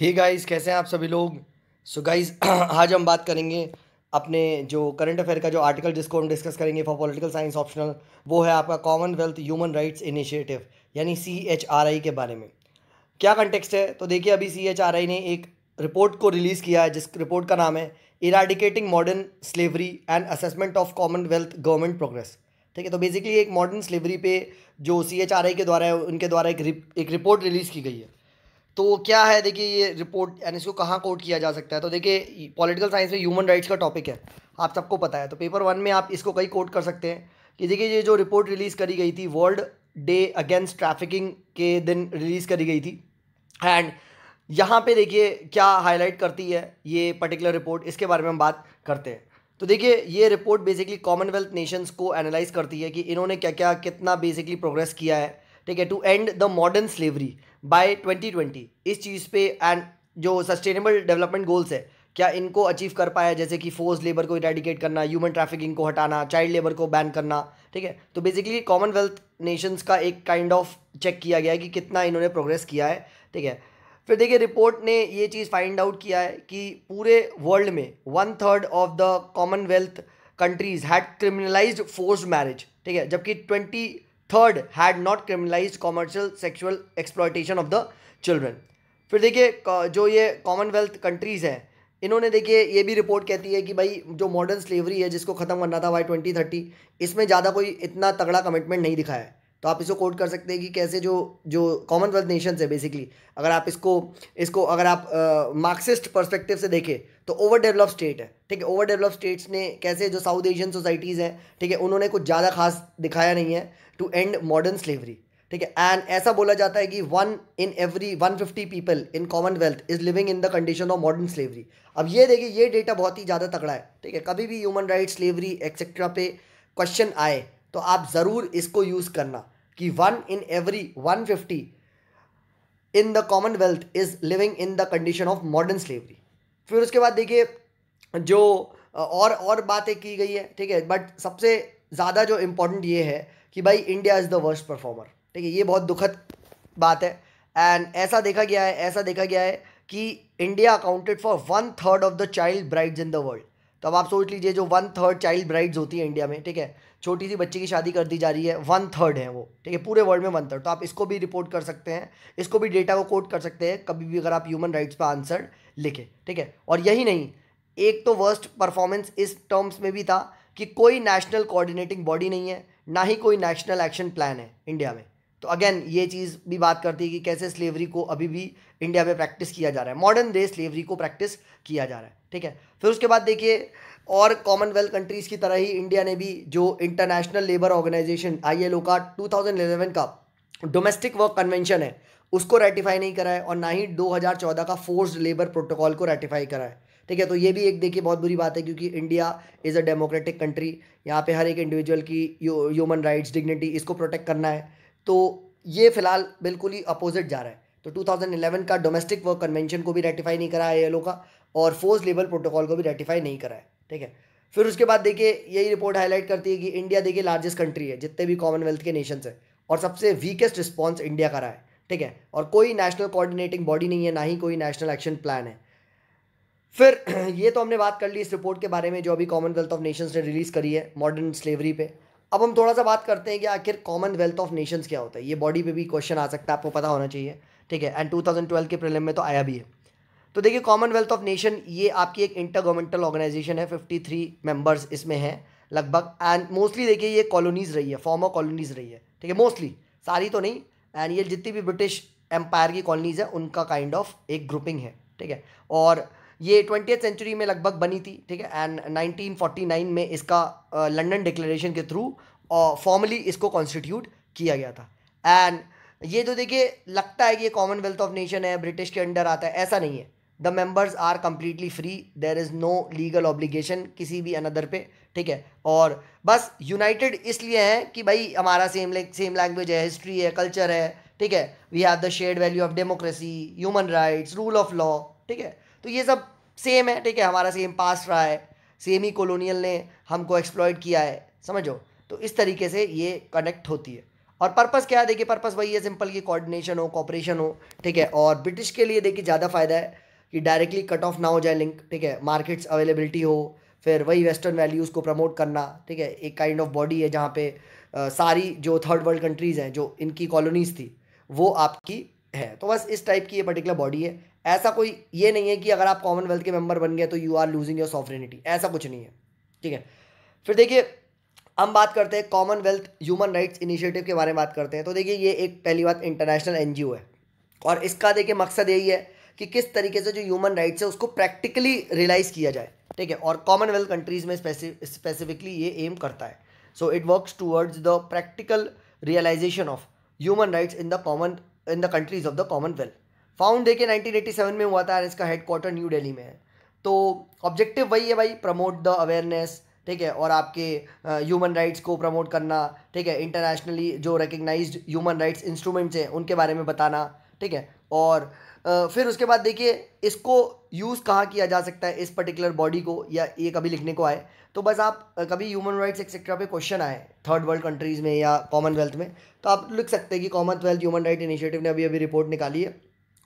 हे hey guys कैसे हैं आप सभी लोग सो so गाइस आज हम बात करेंगे अपने जो करंट अफेयर का जो आर्टिकल जिसको हम डिस्कस करेंगे फॉर पॉलिटिकल साइंस ऑप्शनल वो है आपका कॉमनवेल्थ ह्यूमन राइट्स इनिशिएटिव यानी सी एच आर आई के बारे में क्या कंटेक्स्ट है तो देखिए अभी सी एच आर आई ने एक रिपोर्ट को रिलीज़ किया है जिस रिपोर्ट का नाम है eradicating modern slavery and assessment of Commonwealth government progress ठीक है तो बेसिकली एक मॉडर्न स्लेवरी पे जो सी एच आर आई के द्वारा है उनके द्वारा एक रिप, एक रिपोर्ट रिलीज़ की गई है तो क्या है देखिए ये रिपोर्ट यानी इसको कहाँ कोट किया जा सकता है तो देखिए पॉलिटिकल साइंस में ह्यूमन राइट्स का टॉपिक है आप सबको पता है तो पेपर वन में आप इसको कहीं कोट कर सकते हैं कि देखिए ये जो रिपोर्ट रिलीज़ करी गई थी वर्ल्ड डे अगेंस्ट ट्रैफिकिंग के दिन रिलीज़ करी गई थी एंड यहाँ पे देखिए क्या हाईलाइट करती है ये पर्टिकुलर रिपोर्ट इसके बारे में हम बात करते हैं तो देखिए ये रिपोर्ट बेसिकली कॉमनवेल्थ नेशंस को एनालाइज करती है कि इन्होंने क्या क्या कितना बेसिकली प्रोग्रेस किया है ठीक है to end the modern slavery by 2020 इस चीज़ पे एंड जो सस्टेनेबल डेवलपमेंट गोल्स है क्या इनको अचीव कर पाया जैसे कि फोर्स लेबर को इरेडिकेट करना ह्यूमन ट्रैफिकिंग को हटाना चाइल्ड लेबर को बैन करना ठीक है तो बेसिकली कॉमनवेल्थ नेशंस का एक काइंड ऑफ चेक किया गया है कि कितना इन्होंने प्रोग्रेस किया है ठीक है फिर देखिए रिपोर्ट ने ये चीज़ फाइंड आउट किया है कि पूरे वर्ल्ड में one third of the Commonwealth countries had criminalise force marriage ठीक है जबकि twenty third had not criminalise commercial sexual exploitation of the children फिर देखिए जो ये कॉमनवेल्थ कंट्रीज़ हैं इन्होंने देखिए ये भी रिपोर्ट कहती है कि भाई जो मॉडर्न स्लेवरी है जिसको ख़त्म करना था बाई ट्वेंटी थर्टी इसमें ज़्यादा कोई इतना तगड़ा कमिटमेंट नहीं दिखाया है तो आप इसको कोट कर सकते हैं कि कैसे जो जो कॉमनवेल्थ नेशंस है बेसिकली अगर आप इसको इसको अगर आप मार्क्सिस्ट पर्सपेक्टिव से देखें तो ओवर डेवलप स्टेट है ठीक है ओवर डेवलप स्टेट्स ने कैसे जो साउथ एशियन सोसाइटीज़ हैं ठीक है उन्होंने कुछ ज़्यादा खास दिखाया नहीं है टू एंड मॉडर्न स्लेवरी ठीक है एंड ऐसा बोला जाता है कि one in every one fifty people in Commonwealth is living in the condition of modern slavery अब ये देखिए ये डेटा बहुत ही ज़्यादा तगड़ा है ठीक है कभी भी ह्यूमन राइट्स स्लेवरी एक्सेट्रा पे क्वेश्चन आए तो आप ज़रूर इसको यूज़ करना कि one in every one fifty in the Commonwealth is living in the condition of modern slavery फिर उसके बाद देखिए जो और और बातें की गई है ठीक है बट सबसे ज़्यादा जो इम्पोर्टेंट ये है कि भाई India is the worst performer ठीक है ये बहुत दुखद बात है एंड ऐसा देखा गया है ऐसा देखा गया है कि India accounted for one third of the child brides in the world तो अब आप सोच लीजिए जो वन थर्ड चाइल्ड ब्राइड्स होती है इंडिया में ठीक है छोटी सी बच्ची की शादी कर दी जा रही है वन थर्ड है वो ठीक है पूरे वर्ल्ड में वन थर्ड तो आप इसको भी रिपोर्ट कर सकते हैं इसको भी डेटा को कोट कर सकते हैं कभी भी अगर आप ह्यूमन राइट्स पर आंसर लिखें ठीक है और यही नहीं एक तो वर्स्ट परफॉर्मेंस इस टर्म्स में भी था कि कोई नेशनल कोऑर्डिनेटिंग बॉडी नहीं है ना ही कोई नेशनल एक्शन प्लान है इंडिया में तो अगेन ये चीज़ भी बात करती है कि कैसे स्लेवरी को अभी भी इंडिया में प्रैक्टिस किया जा रहा है मॉडर्न डे स्लेवरी को प्रैक्टिस किया जा रहा है ठीक है फिर उसके बाद देखिए और कॉमनवेल्थ कंट्रीज़ की तरह ही इंडिया ने भी जो इंटरनेशनल लेबर ऑर्गेनाइजेशन आई का टू का डोमेस्टिक वर्क कन्वेंशन है उसको रेटिफाई नहीं करा है और ना ही 2014 का फोर्स लेबर प्रोटोकॉल को रेटिफाई करा है ठीक है तो ये भी एक देखिए बहुत बुरी बात है क्योंकि India is a democratic country यहाँ पे हर एक इंडिविजुअल की ह्यूमन राइट्स डिग्निटी इसको प्रोटेक्ट करना है तो ये फिलहाल बिल्कुल ही अपोजिट जा रहा है तो 2011 का डोमेस्टिक वर्क कन्वेंशन को भी रेटिफाई नहीं करा है एलो का और फोर्स लेबर प्रोटोकॉल को भी रेटिफाई नहीं करा है ठीक है फिर उसके बाद देखिए यही रिपोर्ट हाईलाइट करती है कि इंडिया देखिए लार्जेस्ट कंट्री है जितने भी कॉमनवेल्थ के नेशंस है और सबसे वीकेस्ट रिस्पॉन्स इंडिया का रहा है ठीक है और कोई नेशनल कोऑर्डिनेटिंग बॉडी नहीं है ना ही कोई नेशनल एक्शन प्लान है फिर ये तो हमने बात कर ली इस रिपोर्ट के बारे में जो अभी कॉमनवेल्थ ऑफ नेशंस ने रिलीज़ करी है मॉडर्न स्लेवरी पे अब हम थोड़ा सा बात करते हैं कि आखिर कॉमनवेल्थ ऑफ नेशंस क्या होता है ये बॉडी पे भी क्वेश्चन आ सकता है आपको पता होना चाहिए ठीक है एंड 2012 के प्रिलिम में तो आया भी है तो देखिए कॉमनवेल्थ ऑफ नेशन ये आपकी एक इंटर गवर्नमेंटल ऑर्गेनाइजेशन है फिफ्टी थ्री मेम्बर्स इसमें हैं लगभग एंड मोस्टली देखिए ये कॉलोनीज़ रही है फॉर्मर कॉलोनीज़ रही है ठीक है मोस्टली सारी तो नहीं एंड ये जितनी भी ब्रिटिश एम्पायर की कॉलोनीज़ है उनका काइंड kind ऑफ of एक ग्रुपिंग है ठीक है और ये ट्वेंटी सेंचुरी में लगभग बनी थी ठीक है एंड 1949 में इसका लंडन डिक्लेरेशन के थ्रू फॉर्मली इसको कॉन्स्टिट्यूट किया गया था एंड ये तो देखिए लगता है कि ये कॉमनवेल्थ ऑफ नेशन है ब्रिटिश के अंडर आता है ऐसा नहीं है the members are completely free there is no legal obligation किसी भी अनदर पे ठीक है और बस यूनाइटेड इसलिए हैं कि भाई हमारा सेम सेम लैंग्वेज है हिस्ट्री है कल्चर है ठीक है we have the share value of democracy human rights rule of law ठीक है तो ये सब सेम है ठीक है हमारा सेम पास रहा है सेम ही कॉलोनियल ने हमको एक्सप्लॉयड किया है समझो तो इस तरीके से ये कनेक्ट होती है और पर्पस क्या है देखिए पर्पस वही है सिंपल कि कोऑर्डिनेशन हो कॉपरेशन हो ठीक है और ब्रिटिश के लिए देखिए ज़्यादा फायदा है कि डायरेक्टली कट ऑफ ना हो जाए लिंक ठीक है मार्केट्स अवेलेबिलिटी हो फिर वही वेस्टर्न वैल्यूज़ को प्रमोट करना ठीक है एक काइंड ऑफ बॉडी है जहाँ पे आ, सारी जो थर्ड वर्ल्ड कंट्रीज़ हैं जो इनकी कॉलोनीज़ थी वो आपकी है तो बस इस टाइप की ये पर्टिकुलर बॉडी है ऐसा कोई ये नहीं है कि अगर आप कॉमनवेल्थ के मेंबर बन गए तो you are losing your sovereignty ऐसा कुछ नहीं है ठीक है फिर देखिए हम बात करते हैं कॉमनवेल्थ ह्यूमन राइट्स इनिशिएटिव के बारे में बात करते हैं तो देखिए ये एक पहली बात इंटरनेशनल एन है और इसका देखिए मकसद यही है कि किस तरीके से जो ह्यूमन राइट्स है उसको प्रैक्टिकली रियलाइज़ किया जाए ठीक है और कॉमनवेल्थ कंट्रीज़ में स्पेसिफिकली ये एम करता है so it works towards the practical realisation of human rights in the common in the countries of the Commonwealth found देखिए 1987 में हुआ था और इसका हेडक्वार्टर न्यू दिल्ली में है तो ऑब्जेक्टिव वही है भाई प्रमोट द अवेयरनेस ठीक है और आपके ह्यूमन राइट्स को प्रमोट करना ठीक है इंटरनेशनली जो रिकग्नाइज ह्यूमन राइट्स इंस्ट्रूमेंट्स हैं उनके बारे में बताना ठीक है और फिर उसके बाद देखिए इसको यूज़ कहाँ किया जा सकता है इस पर्टिकुलर बॉडी को या ये कभी लिखने को आए तो बस आप कभी ह्यूमन राइट्स एक्सेट्रा पे क्वेश्चन आए थर्ड वर्ल्ड कंट्रीज़ में या कॉमनवेल्थ में तो आप लिख सकते हैं कि कॉमनवेल्थ ह्यूमन राइट इनिशिएटिव ने अभी अभी रिपोर्ट निकाली है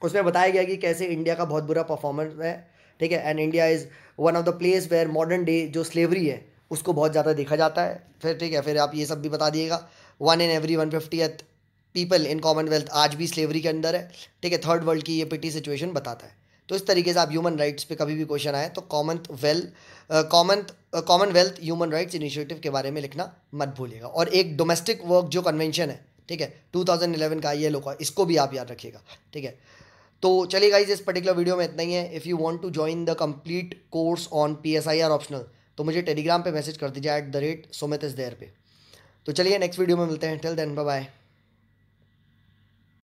उसमें बताया गया कि कैसे इंडिया का बहुत बुरा परफॉर्मेंस है ठीक है and India is one of the place where modern day जो स्लेवरी है उसको बहुत ज़्यादा देखा जाता है फिर ठीक है फिर आप ये सब भी बता दिएगा one in every one fifty eighth people in Commonwealth आज भी स्लेवरी के अंदर है ठीक है थर्ड वर्ल्ड की ये पिटी सिचुएशन बताता है तो इस तरीके से आप ह्यूमन राइट्स पे कभी भी क्वेश्चन आए तो common well common Commonwealth human rights initiative के बारे में लिखना मत भूलिएगा और एक डोमेस्टिक वर्क जो कन्वेंशन है ठीक है 2011 का आई का इसको भी आप याद रखिएगा ठीक है तो चलिए गाइज इस पर्टिकुलर वीडियो में इतना ही है if you want to join the complete course on P S I R optional तो मुझे टेलीग्राम पे मैसेज कर दीजिए at the rate Somit is there पे तो चलिए नेक्स्ट वीडियो में मिलते हैं टिल देन बाय